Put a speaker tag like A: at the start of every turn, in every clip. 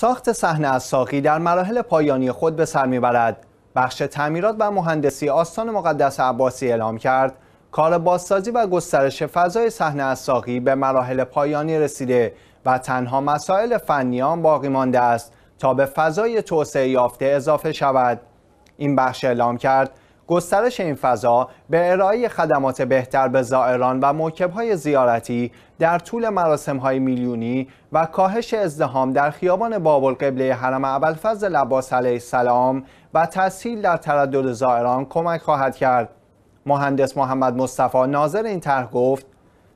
A: ساخت صحنه از ساقی در مراحل پایانی خود به سر میبرد بخش تعمیرات و مهندسی آستان مقدس عباسی اعلام کرد کار بازسازی و گسترش فضای صحنه از ساقی به مراحل پایانی رسیده و تنها مسائل فنی آن باقی مانده است تا به فضای توسعه یافته اضافه شود این بخش اعلام کرد گسترش این فضا به ارائه خدمات بهتر به زائران و موکبهای زیارتی در طول های میلیونی و کاهش ازدهام در خیابان بابل قبله حرم فضل لباس علیه السلام و تسهیل در تردد زائران کمک خواهد کرد مهندس محمد مصطفی ناظر این طرح گفت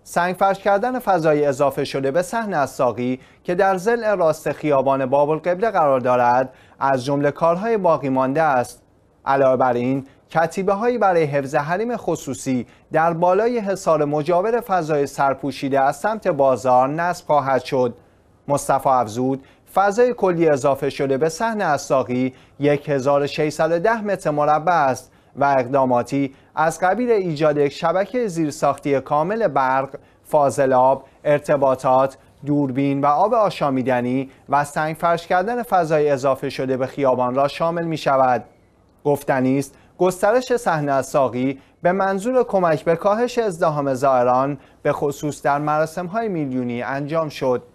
A: سنگ فرش کردن فضای اضافه شده به صحن اساقی که در زل راست خیابان بابل قبله قرار دارد از جمله کارهای باقی مانده است علاوه بر این کتیبه هایی برای حفظ حریم خصوصی در بالای حصار مجاور فضای سرپوشیده از سمت بازار نصب خواهد شد مصطفی افزود فضای کلی اضافه شده به سحن اساقی 1610 متر مربع است و اقداماتی از قبیل ایجاد یک شبکه زیرساختی کامل برق، فاضلاب ارتباطات، دوربین و آب آشامیدنی و سنگ فرش کردن فضای اضافه شده به خیابان را شامل می شود. گفتنی است گسترش صحنه ساقی به منظور کمک به کاهش ازدهام زائران به خصوص در مراسم های میلیونی انجام شد